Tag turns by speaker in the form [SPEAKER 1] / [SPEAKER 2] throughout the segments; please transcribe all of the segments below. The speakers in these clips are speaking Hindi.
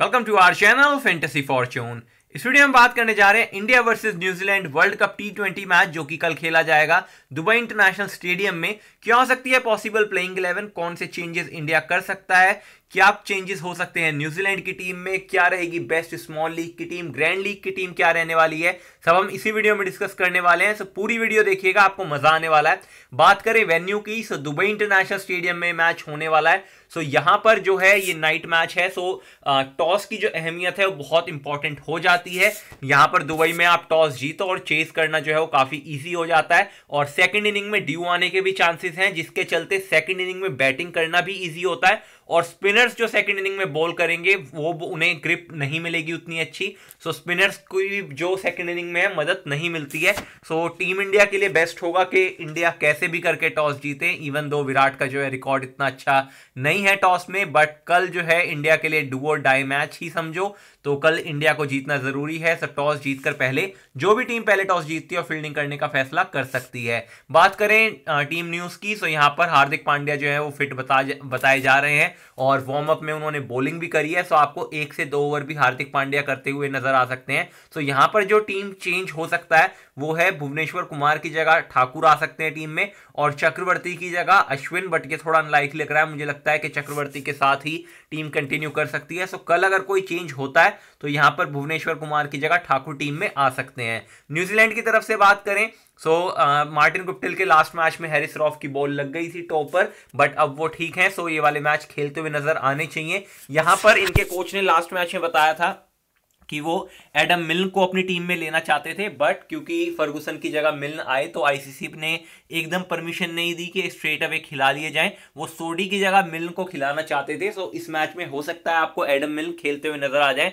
[SPEAKER 1] welcome to our channel fantasy fortune इस वीडियो में बात करने जा रहे हैं India versus New Zealand world cup T twenty match जो कि कल खेला जाएगा दुबई इंटरनेशनल स्टेडियम में क्या हो सकती है पॉसिबल प्लेइंग इलेवन कौन से चेंजेस इंडिया कर सकता है क्या चेंजेस हो सकते हैं न्यूजीलैंड की टीम में क्या रहेगी बेस्ट स्मॉल लीग की टीम ग्रैंड लीग की टीम क्या रहने वाली है सब हम इसी वीडियो में डिस्कस करने वाले हैं सो पूरी वीडियो देखिएगा आपको मजा आने वाला है बात करें वेन्यू की सो दुबई इंटरनेशनल स्टेडियम में मैच होने वाला है सो यहाँ पर जो है ये नाइट मैच है सो टॉस की जो अहमियत है वो बहुत इंपॉर्टेंट हो जाती है यहाँ पर दुबई में आप टॉस जीतो और चेस करना जो है वो काफ़ी ईजी हो जाता है और सेकेंड इनिंग में ड्यू आने के भी चांसेस हैं जिसके चलते सेकेंड इनिंग में बैटिंग करना भी ईजी होता है और स्पिनर्स जो सेकंड इनिंग में बॉल करेंगे वो उन्हें ग्रिप नहीं मिलेगी उतनी अच्छी सो स्पिनर्स की जो सेकंड इनिंग में है मदद नहीं मिलती है सो टीम इंडिया के लिए बेस्ट होगा कि इंडिया कैसे भी करके टॉस जीते इवन दो विराट का जो है रिकॉर्ड इतना अच्छा नहीं है टॉस में बट कल जो है इंडिया के लिए डुओ डाई मैच ही समझो तो कल इंडिया को जीतना जरूरी है सब टॉस जीतकर पहले जो भी टीम पहले टॉस जीतती है और फील्डिंग करने का फैसला कर सकती है बात करें टीम न्यूज की तो यहाँ पर हार्दिक पांड्या जो है वो फिट बता बताए जा रहे हैं और वार्म अप में उन्होंने बॉलिंग भी करी है सो आपको एक से दो ओवर भी हार्दिक पांड्या करते हुए नजर आ सकते हैं सो तो यहाँ पर जो टीम चेंज हो सकता है वो है भुवनेश्वर कुमार की जगह ठाकुर आ सकते हैं टीम में और चक्रवर्ती की जगह अश्विन बट के थोड़ा अनलाइक लग रहा है मुझे लगता है कि चक्रवर्ती के साथ ही टीम कंटिन्यू कर सकती है सो कल अगर कोई चेंज होता है तो यहां पर भुवनेश्वर कुमार की जगह ठाकुर टीम में आ सकते हैं न्यूजीलैंड की तरफ से बात करें सो uh, मार्टिन गुप्टिल के लास्ट मैच में हैरिस रॉफ की बॉल लग गई थी टॉप पर बट अब वो ठीक है सो so, ये वाले मैच खेलते हुए नजर आने चाहिए यहां पर इनके कोच ने लास्ट मैच में बताया था कि वो एडम मिल्न को अपनी टीम में लेना चाहते थे बट क्योंकि फर्गूसन की जगह मिल्न आए तो आईसीसी ने एकदम परमिशन नहीं दी कि स्ट्रेट अवे खिला लिए जाएं वो सोडी की जगह मिल्न को खिलाना चाहते थे सो इस मैच में हो सकता है आपको एडम मिल्न खेलते हुए नजर आ जाए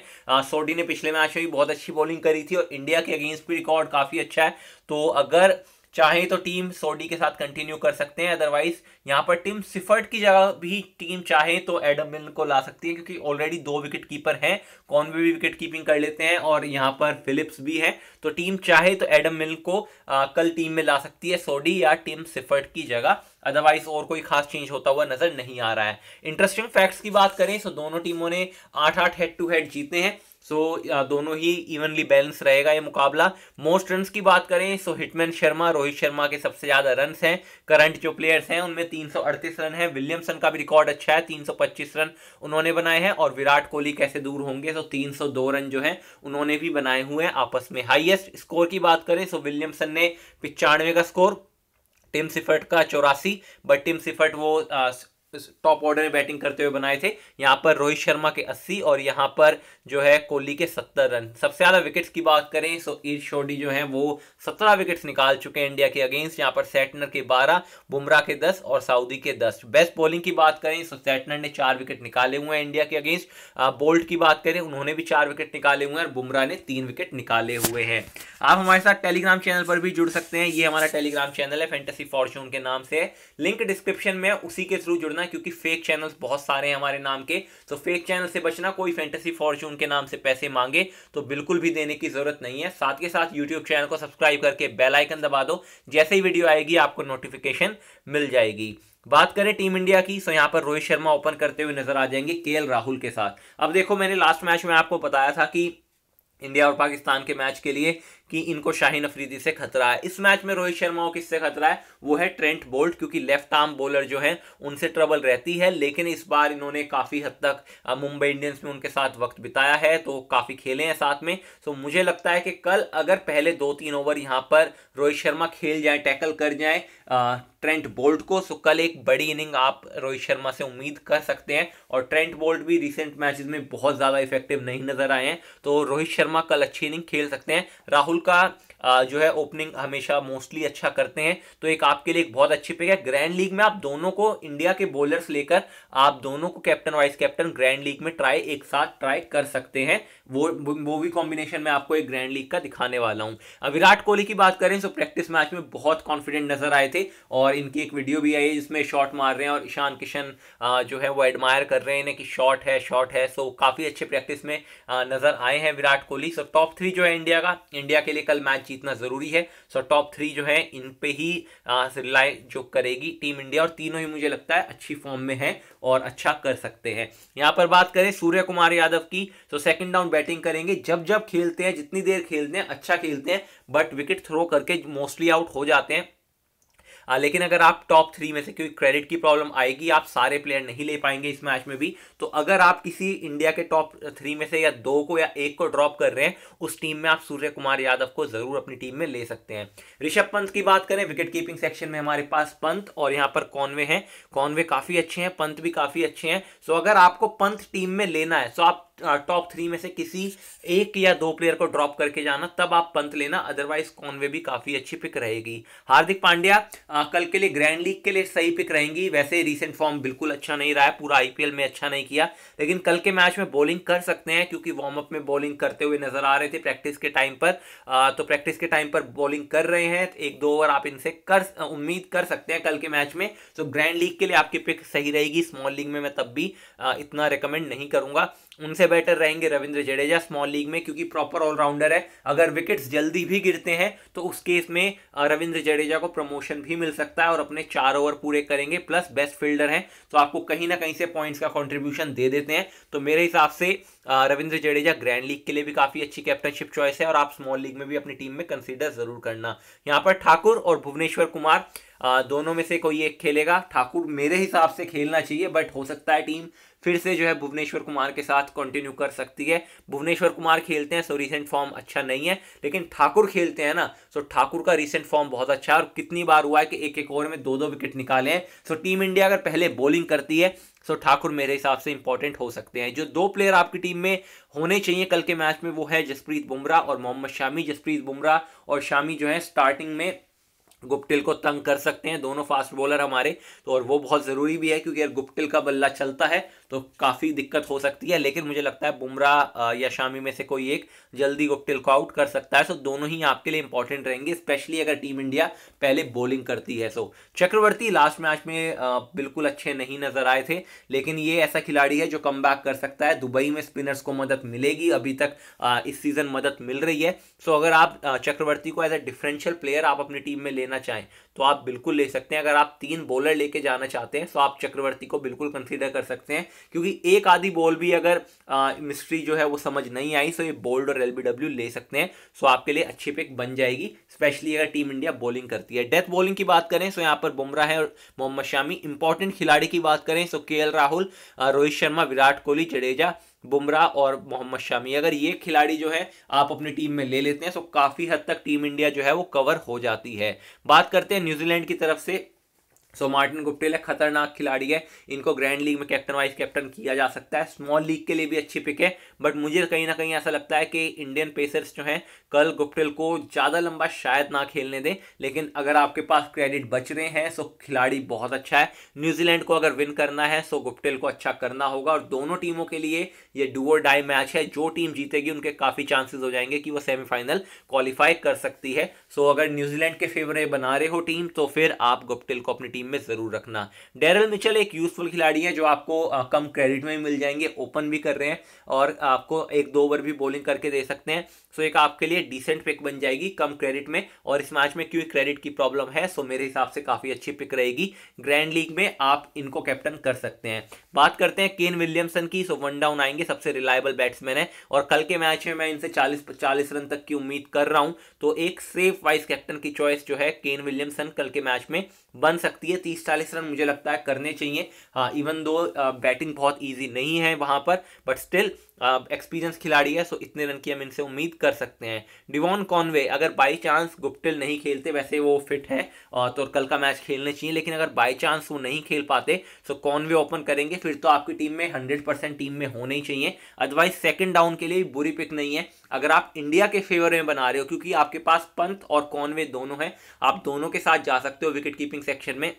[SPEAKER 1] सोडी ने पिछले मैच में भी बहुत अच्छी बॉलिंग करी थी और इंडिया के अगेंस्ट भी रिकॉर्ड काफ़ी अच्छा है तो अगर चाहे तो टीम सोडी के साथ कंटिन्यू कर सकते हैं अदरवाइज यहाँ पर टीम सिफर्ट की जगह भी टीम चाहे तो एडम मिल को ला सकती है क्योंकि ऑलरेडी दो विकेट कीपर हैं कौन भी विकेट कीपिंग कर लेते हैं और यहाँ पर फिलिप्स भी है तो टीम चाहे तो एडम मिल को आ, कल टीम में ला सकती है सोडी या टीम सिफर्ट की जगह अदरवाइज और कोई खास चेंज होता हुआ नजर नहीं आ रहा है इंटरेस्टिंग फैक्ट्स की बात करें तो दोनों टीमों ने आठ आठ हेड टू हेड जीते हैं सो so, uh, दोनों ही इवनली बैलेंस रहेगा ये मुकाबला मोस्ट रन की बात करें सो हिटमैन शर्मा रोहित शर्मा के सबसे ज़्यादा रन हैं करंट जो प्लेयर्स हैं उनमें 338 रन हैं विलियमसन का भी रिकॉर्ड अच्छा है 325 रन उन्होंने बनाए हैं और विराट कोहली कैसे दूर होंगे सो so, 302 रन जो हैं उन्होंने भी बनाए हुए हैं आपस में हाइएस्ट स्कोर की बात करें सो so, विलियमसन ने पिचानवे का स्कोर टिम सिफर्ट का चौरासी बट टिम सिफर्ट वो uh, टॉप ऑर्डर में बैटिंग करते हुए बनाए थे यहाँ पर रोहित शर्मा के 80 और यहाँ पर जो है कोहली के 70 रन सबसे ज़्यादा विकेट्स की बात करें सो तो ईर शोडी जो है वो 17 विकेट्स निकाल चुके हैं इंडिया के अगेंस्ट यहाँ पर सैटनर के 12 बुमराह के 10 और साउदी के 10 बेस्ट बॉलिंग की बात करें सो तो सैटनर ने चार विकेट निकाले हुए हैं इंडिया के अगेंस्ट बोल्ट की बात करें उन्होंने भी चार विकेट निकाले हुए हैं और बुमराह ने तीन विकेट निकाले हुए हैं आप हमारे साथ टेलीग्राम चैनल पर भी जुड़ सकते हैं ये हमारा टेलीग्राम चैनल है फेंटेसी फॉर्चून के नाम से लिंक डिस्क्रिप्शन में उसी के थ्रू जुड़ना बचना क्योंकि फेक चैनल्स बहुत सारे हैं हमारे नाम के तो फेक चैनल से बचना कोई फैंटेसी फॉर्चून के नाम से पैसे मांगे तो बिल्कुल भी देने की जरूरत नहीं है साथ के साथ यूट्यूब चैनल को सब्सक्राइब करके बेलाइकन दबा दो जैसे ही वीडियो आएगी आपको नोटिफिकेशन मिल जाएगी बात करें टीम इंडिया की तो यहाँ पर रोहित शर्मा ओपन करते हुए नजर आ जाएंगे के राहुल के साथ अब देखो मैंने लास्ट मैच में आपको बताया था कि इंडिया और पाकिस्तान के मैच के लिए कि इनको शाहीन अफरीदी से खतरा है इस मैच में रोहित शर्मा को किससे खतरा है वो है ट्रेंट बोल्ट क्योंकि लेफ्ट आर्म बॉलर जो है उनसे ट्रबल रहती है लेकिन इस बार इन्होंने काफ़ी हद तक मुंबई इंडियंस में उनके साथ वक्त बिताया है तो काफ़ी खेले हैं साथ में तो मुझे लगता है कि कल अगर पहले दो तीन ओवर यहां पर रोहित शर्मा खेल जाए टैकल कर जाए ट्रेंट बोल्ट को सो तो कल एक बड़ी इनिंग आप रोहित शर्मा से उम्मीद कर सकते हैं और ट्रेंट बोल्ट भी रिसेंट मैचेस में बहुत ज़्यादा इफेक्टिव नहीं नजर आए हैं तो रोहित शर्मा कल अच्छी इनिंग खेल सकते हैं राहुल स्कूल का जो है ओपनिंग हमेशा मोस्टली अच्छा करते हैं तो एक आपके लिए एक बहुत अच्छी पिक है ग्रैंड लीग में आप दोनों को इंडिया के बॉलर्स लेकर आप दोनों को captain vice captain grand league में ट्राई एक साथ ट्राई कर सकते हैं वो वो भी कॉम्बिनेशन में आपको एक ग्रैंड लीग का दिखाने वाला अब विराट कोहली की बात करें तो प्रैक्टिस मैच में बहुत कॉन्फिडेंट नजर आए थे और इनकी एक वीडियो भी आई जिसमें शॉट मार रहे हैं और ईशान किशन जो है वो एडमायर कर रहे हैं कि शॉट है शॉट है सो काफी अच्छे प्रैक्टिस में नजर आए हैं Virat Kohli so top three जो है इंडिया का इंडिया के लिए कल मैच जीतना ज़रूरी है सो टॉप थ्री जो है इन पे ही रिलाई जो करेगी टीम इंडिया और तीनों ही मुझे लगता है अच्छी फॉर्म में है और अच्छा कर सकते हैं यहां पर बात करें सूर्य कुमार यादव की तो सेकंड डाउन बैटिंग करेंगे जब जब खेलते हैं जितनी देर खेलते हैं अच्छा खेलते हैं बट विकेट थ्रो करके मोस्टली आउट हो जाते हैं आ, लेकिन अगर आप टॉप थ्री में से क्योंकि क्रेडिट की प्रॉब्लम आएगी आप सारे प्लेयर नहीं ले पाएंगे इस मैच में भी तो अगर आप किसी इंडिया के टॉप थ्री में से या दो को या एक को ड्रॉप कर रहे हैं उस टीम में आप सूर्य कुमार यादव को जरूर अपनी टीम में ले सकते हैं ऋषभ पंत की बात करें विकेट कीपिंग सेक्शन में हमारे पास पंत और यहाँ पर कॉनवे हैं कॉनवे काफी अच्छे हैं पंत भी काफी अच्छे हैं सो अगर आपको पंत टीम में लेना है सो आप टॉप थ्री में से किसी एक या दो प्लेयर को ड्रॉप करके जाना तब आप पंत लेना अदरवाइज कॉनवे भी काफ़ी अच्छी पिक रहेगी हार्दिक पांड्या कल के लिए ग्रैंड लीग के लिए सही पिक रहेंगी वैसे रिसेंट फॉर्म बिल्कुल अच्छा नहीं रहा है पूरा आईपीएल में अच्छा नहीं किया लेकिन कल के मैच में बॉलिंग कर सकते हैं क्योंकि वार्म अप में बॉलिंग करते हुए नजर आ रहे थे प्रैक्टिस के टाइम पर तो प्रैक्टिस के टाइम पर बॉलिंग कर रहे हैं तो एक दो ओवर आप इनसे कर उम्मीद कर सकते हैं कल के मैच में तो ग्रैंड लीग के लिए आपकी पिक सही रहेगी स्मॉल लीग में मैं तब भी इतना रिकमेंड नहीं करूंगा उनसे सबसे बेटर रहेंगे रविंद्र जडेजा स्मॉल लीग में क्योंकि प्रॉपर ऑलराउंडर है अगर विकेट्स जल्दी भी गिरते हैं तो उस केस में रविंद्र जडेजा को प्रमोशन भी मिल सकता है और अपने चार ओवर पूरे करेंगे प्लस बेस्ट फील्डर हैं तो आपको कहीं ना कहीं से पॉइंट्स का कॉन्ट्रीब्यूशन दे देते हैं तो मेरे हिसाब से रविंद्र जडेजा ग्रैंड लीग के लिए भी काफ़ी अच्छी कैप्टनशिप चॉइस है और आप स्मॉल लीग में भी अपनी टीम में कंसिडर ज़रूर करना यहाँ पर ठाकुर और भुवनेश्वर कुमार दोनों में से कोई एक खेलेगा ठाकुर मेरे हिसाब से खेलना चाहिए बट हो सकता है टीम फिर से जो है भुवनेश्वर कुमार के साथ कंटिन्यू कर सकती है भुवनेश्वर कुमार खेलते हैं सो रिसेंट फॉर्म अच्छा नहीं है लेकिन ठाकुर खेलते हैं ना सो ठाकुर का रिसेंट फॉर्म बहुत अच्छा है और कितनी बार हुआ है कि एक एक ओवर में दो दो विकेट निकाले हैं सो टीम इंडिया अगर पहले बॉलिंग करती है सो ठाकुर मेरे हिसाब से इंपॉर्टेंट हो सकते हैं जो दो प्लेयर आपकी टीम में होने चाहिए कल के मैच में वो है जसप्रीत बुमराह और मोहम्मद शामी जसप्रीत बुमराह और शामी जो है स्टार्टिंग में गुप्टिल को तंग कर सकते हैं दोनों फास्ट बॉलर हमारे तो और वो बहुत ज़रूरी भी है क्योंकि अगर गुप्टिल का बल्ला चलता है तो काफ़ी दिक्कत हो सकती है लेकिन मुझे लगता है बुमराह या शामी में से कोई एक जल्दी गुप्टिल को आउट कर सकता है सो दोनों ही आपके लिए इंपॉर्टेंट रहेंगे स्पेशली अगर टीम इंडिया पहले बॉलिंग करती है सो चक्रवर्ती लास्ट मैच में बिल्कुल अच्छे नहीं नजर आए थे लेकिन ये ऐसा खिलाड़ी है जो कम कर सकता है दुबई में स्पिनर्स को मदद मिलेगी अभी तक इस सीजन मदद मिल रही है सो अगर आप चक्रवर्ती को एज ए डिफरेंशियल प्लेयर आप अपनी टीम में लेना चाहें तो आप बिल्कुल ले सकते हैं अगर आप तीन बॉलर लेके जाना चाहते हैं तो आप चक्रवर्ती को बिल्कुल कंसिडर कर सकते हैं क्योंकि एक आधी बॉल भी अगर मिस्ट्री जो है वो समझ नहीं आई तो ये बोल्ड और एलबीडब्ल्यू ले सकते हैं सो आपके लिए अच्छी पिक बन जाएगी स्पेशली अगर टीम इंडिया बॉलिंग करती है डेथ बॉलिंग की बात करें सो यहाँ पर बुमराह है और मोहम्मद शामी इंपॉर्टेंट खिलाड़ी की बात करें सो के राहुल रोहित शर्मा विराट कोहली जडेजा बुमराह और मोहम्मद शामी अगर ये खिलाड़ी जो है आप अपनी टीम में ले लेते हैं तो काफ़ी हद तक टीम इंडिया जो है वो कवर हो जाती है बात करते हैं न्यूजीलैंड की तरफ से सो मार्टिन गुप्टिल है खतरनाक खिलाड़ी है इनको ग्रैंड लीग में कैप्टन वाइस कैप्टन किया जा सकता है स्मॉल लीग के लिए भी अच्छी पिक है बट मुझे कहीं ना कहीं ऐसा लगता है कि इंडियन पेसर्स जो हैं कल गुप्टिल को ज़्यादा लंबा शायद ना खेलने दें लेकिन अगर आपके पास क्रेडिट बच रहे हैं सो खिलाड़ी बहुत अच्छा है न्यूजीलैंड को अगर विन करना है सो गुप्टिल को अच्छा करना होगा और दोनों टीमों के लिए ये और डाई मैच है जो टीम जीतेगी उनके काफ़ी चांसेज हो जाएंगे कि वो सेमीफाइनल क्वालिफाई कर सकती है सो अगर न्यूजीलैंड के फेवर बना रहे हो टीम तो फिर आप गुप्टिल को अपनी टीम टीम में ज़रूर रखना डेरल मिचल एक यूज़फुल खिलाड़ी है जो आपको कम क्रेडिट में मिल जाएंगे ओपन भी कर रहे हैं और आपको एक दो ओवर भी बॉलिंग करके दे सकते हैं सो एक आपके लिए डिसेंट पिक बन जाएगी कम क्रेडिट में और इस मैच में क्योंकि क्रेडिट की प्रॉब्लम है सो मेरे हिसाब से काफ़ी अच्छी पिक रहेगी ग्रैंड लीग में आप इनको कैप्टन कर सकते हैं बात करते हैं केन विलियमसन की सो वन डाउन आएंगे सबसे रिलायबल बैट्समैन है और कल के मैच में मैं इनसे चालीस चालीस रन तक की उम्मीद कर रहा हूं तो एक सेफ वाइस कैप्टन की चॉइस जो है केन विलियमसन कल के मैच में बन सकती है चाहिए तीस चालीस रन मुझे लगता है करने चाहिए हाँ इवन दो बैटिंग बहुत ईजी नहीं है वहाँ पर बट स्टिल एक्सपीरियंस खिलाड़ी है सो इतने रन की हम इनसे उम्मीद कर सकते हैं डिवॉन कॉनवे अगर बाई चांस गुप्टिल नहीं खेलते वैसे वो फिट है तो कल का मैच खेलने चाहिए लेकिन अगर बाई चांस वो नहीं खेल पाते सो कॉनवे ओपन करेंगे फिर तो आपकी टीम में हंड्रेड परसेंट टीम में होने ही चाहिए अदरवाइज सेकेंड डाउन के लिए बुरी पिक नहीं है अगर आप इंडिया के फेवर में बना रहे हो क्योंकि आपके पास पंत और कॉनवे दोनों हैं आप दोनों के साथ जा सकते हो विकेट कीपिंग सेक्शन में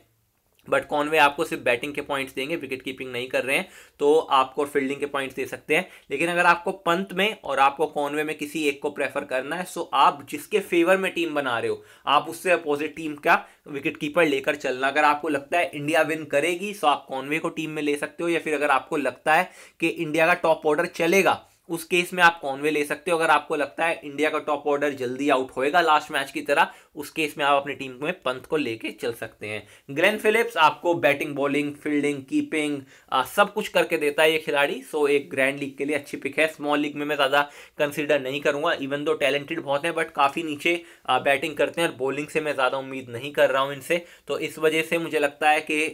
[SPEAKER 1] बट कॉनवे आपको सिर्फ बैटिंग के पॉइंट्स देंगे विकेट कीपिंग नहीं कर रहे हैं तो आपको फील्डिंग के पॉइंट्स दे सकते हैं लेकिन अगर आपको पंत में और आपको कॉनवे में किसी एक को प्रेफर करना है सो आप जिसके फेवर में टीम बना रहे हो आप उससे अपोजिट टीम का विकेट कीपर लेकर चलना अगर आपको लगता है इंडिया विन करेगी सो आप कॉनवे को टीम में ले सकते हो या फिर अगर आपको लगता है कि इंडिया का टॉप ऑर्डर चलेगा उस केस में आप कॉनवे ले सकते हो अगर आपको लगता है इंडिया का टॉप ऑर्डर जल्दी आउट होएगा लास्ट मैच की तरह उस केस में आप अपनी टीम में पंत को लेके चल सकते हैं ग्लेन फिलिप्स आपको batting bowling fielding keeping ah, सब कुछ करके देता है ये खिलाड़ी सो एक ग्रैंड लीग के लिए अच्छी पिक है स्मॉल लीग में मैं ज़्यादा कंसिडर नहीं करूँगा इवन दो टैलेंटेड बहुत हैं बट काफ़ी नीचे आ, बैटिंग करते हैं और बॉलिंग से मैं ज़्यादा उम्मीद नहीं कर रहा हूँ इनसे तो इस वजह से मुझे लगता है कि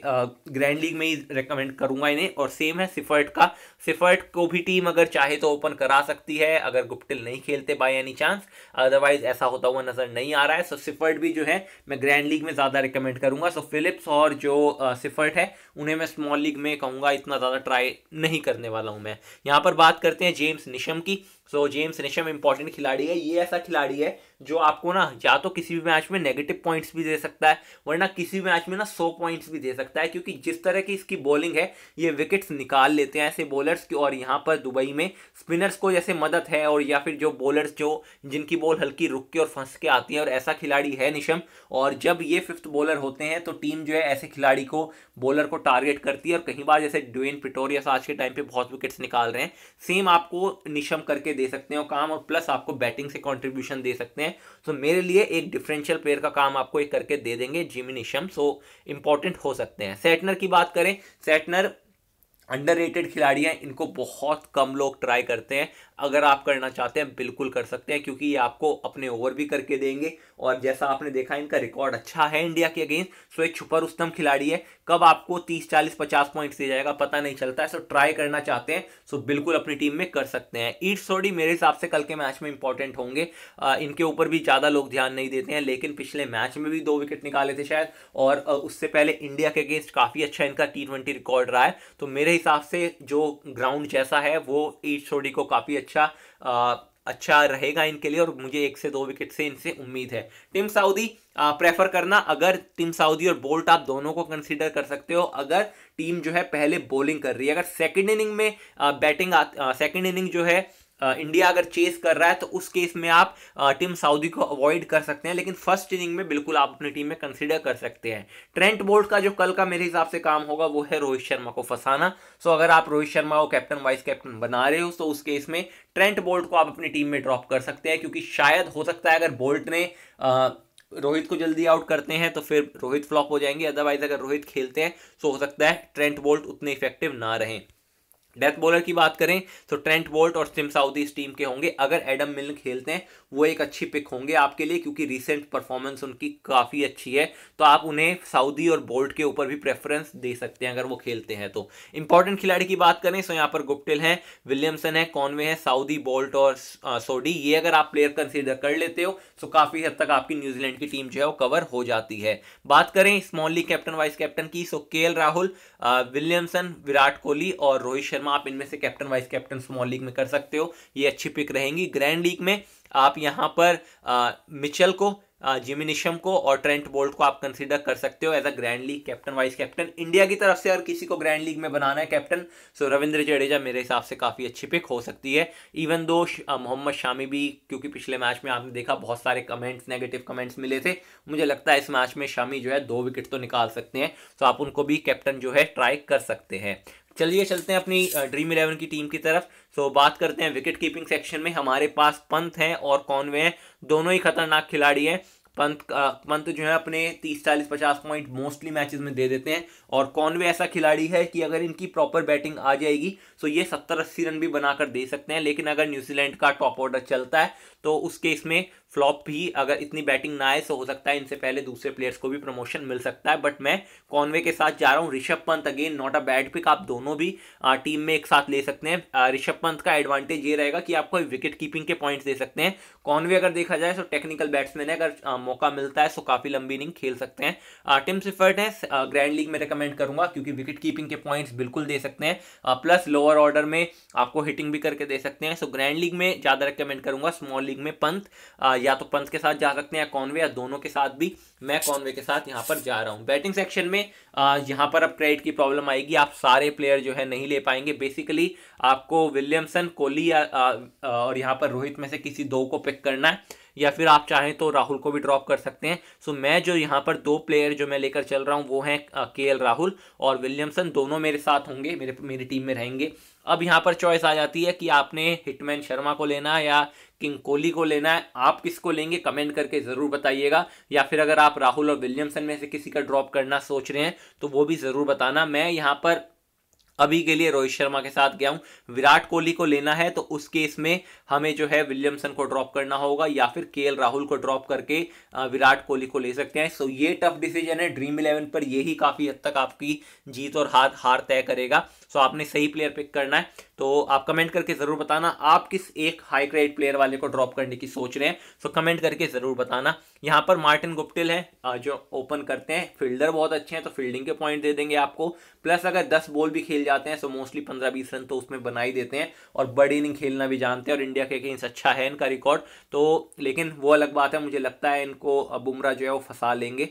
[SPEAKER 1] ग्रैंड लीग में ही रिकमेंड करूँगा इन्हें और सेम है सिफर्ट का सिफर्ट को भी टीम अगर चाहे तो ओपन करा सकती है अगर गुप्टिल नहीं खेलते बाय एनी चांस अदरवाइज ऐसा होता हुआ नजर नहीं आ रहा है सो सिफर्ट भी जो है मैं ग्रैंड लीग में ज़्यादा रिकमेंड करूँगा सो फिलिप्स और जो सिफर्ट है उन्हें मैं स्मॉल लीग में कहूँगा इतना ज़्यादा ट्राई नहीं करने वाला हूँ मैं यहाँ पर बात करते हैं जेम्स निशम की सो जेम्स निशम इंपॉर्टेंट खिलाड़ी है ये ऐसा खिलाड़ी है जो आपको ना या तो किसी भी मैच में नेगेटिव पॉइंट्स भी दे सकता है वरना किसी भी मैच में ना सौ पॉइंट्स भी दे सकता है क्योंकि जिस तरह की इसकी बॉलिंग है ये विकेट्स निकाल लेते हैं ऐसे बॉलर्स की और यहाँ पर दुबई में स्पिनर्स को जैसे मदद है और या फिर जो बॉलर्स जो जिनकी बॉल हल्की रुक के और फंस के आती है और ऐसा खिलाड़ी है निशम और जब ये फिफ्थ बॉलर होते हैं तो टीम जो है ऐसे खिलाड़ी को बॉलर को टारगेट करती है और कहीं बार जैसे ड्वेन पिटोरियस आज के टाइम पर बहुत विकेट्स निकाल रहे हैं सेम आपको निशम करके दे सकते हो काम और प्लस आपको बैटिंग से कॉन्ट्रीब्यूशन दे सकते हैं सो so, मेरे लिए एक डिफरेंशियल प्लेयर का काम आपको एक करके दे देंगे जिमिनिशम सो so, इंपॉर्टेंट हो सकते हैं सेटनर की बात करें सेटनर अंडररेटेड खिलाड़ी हैं इनको बहुत कम लोग ट्राई करते हैं अगर आप करना चाहते हैं बिल्कुल कर सकते हैं क्योंकि ये आपको अपने ओवर भी करके देंगे और जैसा आपने देखा इनका रिकॉर्ड अच्छा है इंडिया के अगेंस्ट सो एक छुपर उत्तम खिलाड़ी है कब आपको 30 40 50 पॉइंट्स दे जाएगा पता नहीं चलता है सो ट्राई करना चाहते हैं सो बिल्कुल अपनी टीम में कर सकते हैं ईट सोडी मेरे हिसाब से कल के मैच में इंपॉर्टेंट होंगे इनके ऊपर भी ज़्यादा लोग ध्यान नहीं देते हैं लेकिन पिछले मैच में भी दो विकेट निकाले थे शायद और उससे पहले इंडिया के अगेंस्ट काफ़ी अच्छा इनका टी रिकॉर्ड रहा है तो मेरे मेरे हिसाब से जो ग्राउंड जैसा है वो ईट सोडी को काफ़ी अच्छा आ, अच्छा रहेगा इनके लिए और मुझे एक से दो विकेट से इनसे उम्मीद है टीम साउदी प्रेफर करना अगर टीम साउदी और बोल्ट आप दोनों को कंसीडर कर सकते हो अगर टीम जो है पहले बॉलिंग कर रही है अगर सेकंड इनिंग में बैटिंग सेकंड इनिंग जो है इंडिया अगर चेस कर रहा है तो उस केस में आप टीम सऊदी को अवॉइड कर सकते हैं लेकिन फर्स्ट इनिंग में बिल्कुल आप अपनी टीम में कंसिडर कर सकते हैं ट्रेंट बोल्ट का जो कल का मेरे हिसाब से काम होगा वो है रोहित शर्मा को फंसाना सो अगर आप रोहित शर्मा को कैप्टन वाइस कैप्टन बना रहे हो तो उस केस में ट्रेंट बोल्ट को आप अपनी टीम में ड्रॉप कर सकते हैं क्योंकि शायद हो सकता है अगर बोल्ट ने आ, रोहित को जल्दी आउट करते हैं तो फिर रोहित फ्लॉप हो जाएंगे अदरवाइज अगर रोहित खेलते हैं तो हो सकता है ट्रेंट बोल्ट उतने इफेक्टिव ना रहें डेथ बॉलर की बात करें तो ट्रेंट बोल्ट और सिम साउदी इस टीम के होंगे अगर एडम मिलन खेलते हैं वो एक अच्छी पिक होंगे आपके लिए क्योंकि रिसेंट परफॉर्मेंस उनकी काफ़ी अच्छी है तो आप उन्हें साउदी और बोल्ट के ऊपर भी प्रेफरेंस दे सकते हैं अगर वो खेलते हैं तो इंपॉर्टेंट खिलाड़ी की बात करें सो तो यहाँ पर गुप्टिल है विलियमसन है कॉनवे है साउदी बोल्ट और सोडी ये अगर आप प्लेयर कंसिडर कर लेते हो तो काफ़ी हद तक आपकी न्यूजीलैंड की टीम जो है वो कवर हो जाती है बात करें स्मॉल कैप्टन वाइस कैप्टन की सो के राहुल विलियमसन विराट कोहली और रोहित शर्मा शर्मा आप इनमें से captain vice captain small league में कर सकते हो ये अच्छी पिक रहेंगी ग्रैंड लीग में आप यहाँ पर मिचल को जिमिनिशम को और ट्रेंट बोल्ट को आप कंसीडर कर सकते हो as a grand league captain vice captain India की तरफ से अगर किसी को ग्रैंड लीग में बनाना है कैप्टन सो रविंद्र जडेजा मेरे हिसाब से काफ़ी अच्छी पिक हो सकती है इवन दो मोहम्मद शामी भी क्योंकि पिछले मैच में आपने देखा बहुत सारे कमेंट्स नेगेटिव कमेंट्स मिले थे मुझे लगता है इस मैच में शामी जो है दो विकेट तो निकाल सकते हैं सो आप उनको भी कैप्टन जो है ट्राई कर सकते हैं चलिए चलते हैं अपनी ड्रीम इलेवन की टीम की तरफ सो बात करते हैं विकेट कीपिंग सेक्शन में हमारे पास पंत हैं और कॉनवे हैं दोनों ही खतरनाक खिलाड़ी हैं पंत पंत जो है अपने तीस चालीस पचास पॉइंट मोस्टली मैचेस में दे देते हैं और कॉनवे ऐसा खिलाड़ी है कि अगर इनकी प्रॉपर बैटिंग आ जाएगी तो ये सत्तर अस्सी रन भी बनाकर दे सकते हैं लेकिन अगर न्यूजीलैंड का टॉप ऑर्डर चलता है तो उस केस में फ्लॉप भी अगर इतनी बैटिंग ना आए तो हो सकता है इनसे पहले दूसरे प्लेयर्स को भी प्रमोशन मिल सकता है बट मैं कॉनवे के साथ जा रहा हूँ Rishabh Pant again not a bad pick आप दोनों भी आ, टीम में एक साथ ले सकते हैं ऋषभ पंत का एडवांटेज ये रहेगा कि आपको विकेट कीपिंग के पॉइंट्स दे सकते हैं कॉनवे अगर देखा जाए तो टेक्निकल बैट्समैन है अगर आ, मौका मिलता है तो काफ़ी लंबी इनिंग खेल सकते हैं टिम सिफर्ट है ग्रैंड लीग में रिकमेंड करूंगा क्योंकि विकेट कीपिंग के पॉइंट्स बिल्कुल दे सकते हैं प्लस लोअर ऑर्डर में आपको हिटिंग भी करके दे सकते हैं सो ग्रैंड लीग में ज़्यादा रिकमेंड करूंगा स्मॉल लीग में पंत या तो पंत के साथ जा सकते हैं या कॉनवे या दोनों के साथ भी मैं कॉनवे के साथ यहाँ पर जा रहा हूँ बैटिंग सेक्शन में यहाँ पर अब क्रेडिट की प्रॉब्लम आएगी आप सारे प्लेयर जो है नहीं ले पाएंगे बेसिकली आपको विलियमसन कोहली या और यहाँ पर रोहित में से किसी दो को पिक करना है या फिर आप चाहें तो राहुल को भी ड्रॉप कर सकते हैं सो मैं जो यहाँ पर दो प्लेयर जो मैं लेकर चल रहा हूँ वो हैं के राहुल और विलियमसन दोनों मेरे साथ होंगे मेरे मेरी टीम में रहेंगे अब यहाँ पर चॉइस आ जाती है कि आपने हिटमैन शर्मा को लेना या किंग कोहली को लेना है आप किसको लेंगे कमेंट करके ज़रूर बताइएगा या फिर अगर आप राहुल और विलियमसन में से किसी का ड्रॉप करना सोच रहे हैं तो वो भी ज़रूर बताना मैं यहाँ पर अभी के लिए रोहित शर्मा के साथ गया हूं विराट कोहली को लेना है तो उस केस में हमें जो है विलियमसन को ड्रॉप करना होगा या फिर के राहुल को ड्रॉप करके विराट कोहली को ले सकते हैं सो ये टफ डिसीजन है ड्रीम इलेवन पर यही काफ़ी हद तक आपकी जीत और हार हार तय करेगा सो आपने सही प्लेयर पिक करना है तो आप कमेंट करके ज़रूर बताना आप किस एक हाई ग्रेड प्लेयर वाले को ड्रॉप करने की सोच रहे हैं सो कमेंट करके ज़रूर बताना यहाँ पर मार्टिन गुप्टिल है जो ओपन करते हैं फील्डर बहुत अच्छे हैं तो फील्डिंग के पॉइंट दे देंगे आपको प्लस अगर दस बॉल भी खेल जाते हैं सो मोस्टली पंद्रह बीस रन तो उसमें बना ही देते हैं और बड़ी इनिंग खेलना भी जानते हैं और इंडिया के अगेंस्ट अच्छा है इनका रिकॉर्ड तो लेकिन वो अलग बात है मुझे लगता है इनको बुमराह जो है वो फंसा लेंगे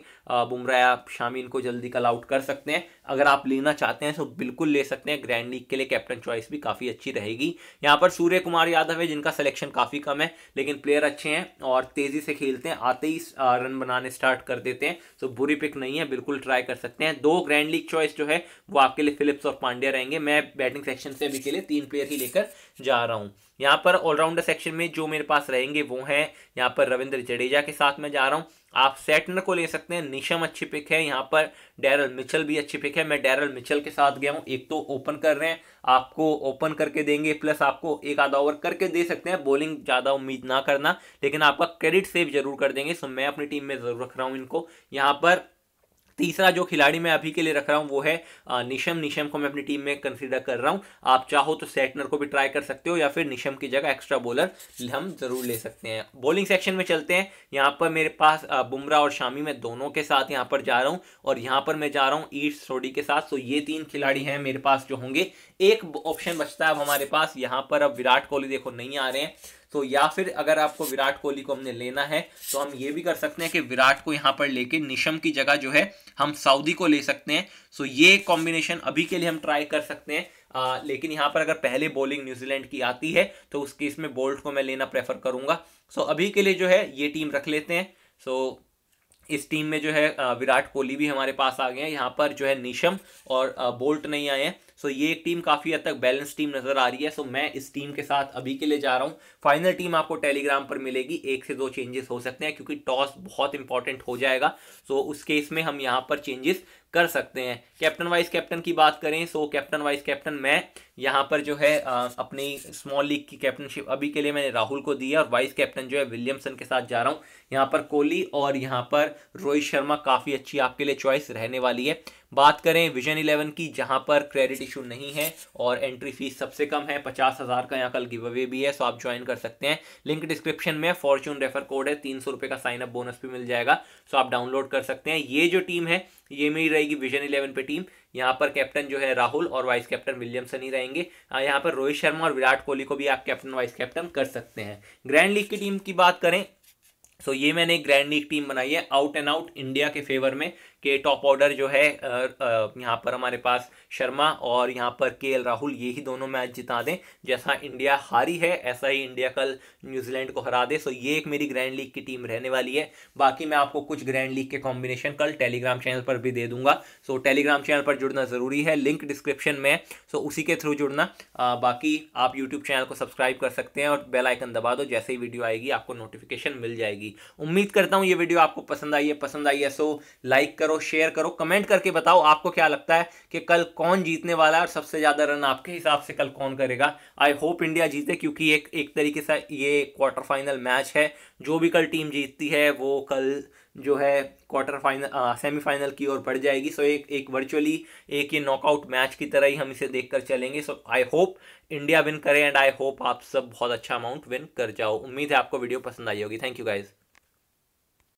[SPEAKER 1] बुमराह या शामी इनको जल्दी कल आउट कर सकते हैं अगर आप लेना चाहते हैं तो बिल्कुल ले सकते हैं ग्रैंड लीग के लिए कैप्टन चॉइस भी काफ़ी काफ़ी अच्छी रहेगी यहाँ पर सूर्य कुमार यादव है जिनका सिलेक्शन काफ़ी कम है लेकिन प्लेयर अच्छे हैं और तेज़ी से खेलते हैं आते ही रन बनाने स्टार्ट कर देते हैं तो बुरी पिक नहीं है बिल्कुल ट्राई कर सकते हैं दो ग्रैंड लीग चॉइस जो है वो आपके लिए फिलिप्स और पांड्या रहेंगे मैं बैटिंग सेक्शन से अभी के लिए तीन प्लेयर ही लेकर जा रहा हूँ यहाँ पर ऑलराउंडर सेक्शन में जो मेरे पास रहेंगे वो हैं यहाँ पर रविंद्र जडेजा के साथ मैं जा रहा हूँ आप सेटनर को ले सकते हैं निशम अच्छी पिक है यहाँ पर डैरल मिचल भी अच्छी पिक है मैं डैरल मिचल के साथ गया हूँ एक तो ओपन कर रहे हैं आपको ओपन करके देंगे प्लस आपको एक आधा ओवर करके दे सकते हैं बॉलिंग ज़्यादा उम्मीद ना करना लेकिन आपका क्रेडिट सेव जरूर कर देंगे सो मैं अपनी टीम में जरूर रख रहा हूँ इनको यहाँ पर तीसरा जो खिलाड़ी मैं अभी के लिए रख रहा हूँ वो है निशम निशम को मैं अपनी टीम में कंसीडर कर रहा हूँ आप चाहो तो सेटनर को भी ट्राई कर सकते हो या फिर निशम की जगह एक्स्ट्रा बॉलर हम जरूर ले सकते हैं बॉलिंग सेक्शन में चलते हैं यहाँ पर मेरे पास बुमराह और शामी मैं दोनों के साथ यहाँ पर जा रहा हूँ और यहाँ पर मैं जा रहा हूँ ईट सोडी के साथ तो ये तीन खिलाड़ी हैं मेरे पास जो होंगे एक ऑप्शन बचता है अब हमारे पास यहाँ पर अब विराट कोहली देखो नहीं आ रहे हैं तो या फिर अगर आपको विराट कोहली को हमने लेना है तो हम ये भी कर सकते हैं कि विराट को यहाँ पर लेके निशम की जगह जो है हम सऊदी को ले सकते हैं सो ये कॉम्बिनेशन अभी के लिए हम ट्राई कर सकते हैं आ, लेकिन यहाँ पर अगर पहले बॉलिंग न्यूजीलैंड की आती है तो उस केस में बोल्ट को मैं लेना प्रेफर करूंगा सो अभी के लिए जो है ये टीम रख लेते हैं सो इस टीम में जो है विराट कोहली भी हमारे पास आ गए हैं यहाँ पर जो है निशम और बोल्ट नहीं आए हैं सो ये एक टीम काफ़ी हद तक बैलेंस टीम नज़र आ रही है सो मैं इस टीम के साथ अभी के लिए जा रहा हूँ फाइनल टीम आपको टेलीग्राम पर मिलेगी एक से दो चेंजेस हो सकते हैं क्योंकि टॉस बहुत इंपॉर्टेंट हो जाएगा सो उस केस में हम यहाँ पर चेंजेस कर सकते हैं कैप्टन वाइस कैप्टन की बात करें सो कैप्टन वाइस कैप्टन मैं यहाँ पर जो है अपनी स्मॉल लीग की कैप्टनशिप अभी के लिए मैंने राहुल को दी है और वाइस कैप्टन जो है विलियमसन के साथ जा रहा हूँ यहाँ पर कोहली और यहाँ पर रोहित शर्मा काफ़ी अच्छी आपके लिए चॉइस रहने वाली है बात करें विजन इलेवन की जहां पर क्रेडिट इशू नहीं है और एंट्री फीस सबसे कम है पचास हज़ार का यहाँ कल गिव अवे भी है सो आप ज्वाइन कर सकते हैं लिंक डिस्क्रिप्शन में फॉर्चून रेफर कोड है तीन सौ रुपए का साइन अप बोनस भी मिल जाएगा सो आप डाउनलोड कर सकते हैं ये जो टीम है ये मेरी रहेगी विजन इलेवन पे टीम यहाँ पर कैप्टन जो है राहुल और वाइस कैप्टन विलियमसन ही रहेंगे यहाँ पर रोहित शर्मा और विराट कोहली को भी आप कैप्टन वाइस कैप्टन कर सकते हैं ग्रैंड लीग की टीम की बात करें सो so, ये मैंने एक ग्रैंड लीग टीम बनाई है आउट एंड आउट इंडिया के फेवर में के टॉप ऑर्डर जो है यहाँ पर हमारे पास शर्मा और यहाँ पर के राहुल ये ही दोनों मैच जिता दें जैसा इंडिया हारी है ऐसा ही इंडिया कल न्यूजीलैंड को हरा दे सो ये एक मेरी ग्रैंड लीग की टीम रहने वाली है बाकी मैं आपको कुछ ग्रैंड लीग के कॉम्बिनेशन कल टेलीग्राम चैनल पर भी दे दूंगा सो टेलीग्राम चैनल पर जुड़ना ज़रूरी है लिंक डिस्क्रिप्शन में सो उसी के थ्रू जुड़ना बाकी आप यूट्यूब चैनल को सब्सक्राइब कर सकते हैं और बेल आइकन दबा दो जैसे ही वीडियो आएगी आपको नोटिफिकेशन मिल जाएगी उम्मीद करता हूँ ये वीडियो आपको पसंद आई है पसंद आई है सो लाइक करो करो शेयर करो कमेंट करके बताओ आपको क्या लगता है कि कल कौन जीतने वाला है और सबसे ज़्यादा रन आपके हिसाब से कल कौन करेगा आई होप इंडिया जीते क्योंकि एक एक तरीके से ये क्वार्टर फाइनल मैच है जो भी कल टीम जीतती है वो कल जो है क्वार्टर फाइनल सेमीफाइनल की ओर बढ़ जाएगी सो एक एक वर्चुअली एक ये नॉकआउट मैच की तरह ही हम इसे देखकर चलेंगे so I hope India win करें एंड आई होप आप सब बहुत अच्छा अमाउंट विन कर जाओ उम्मीद है आपको वीडियो पसंद आई होगी थैंक यू गाइज़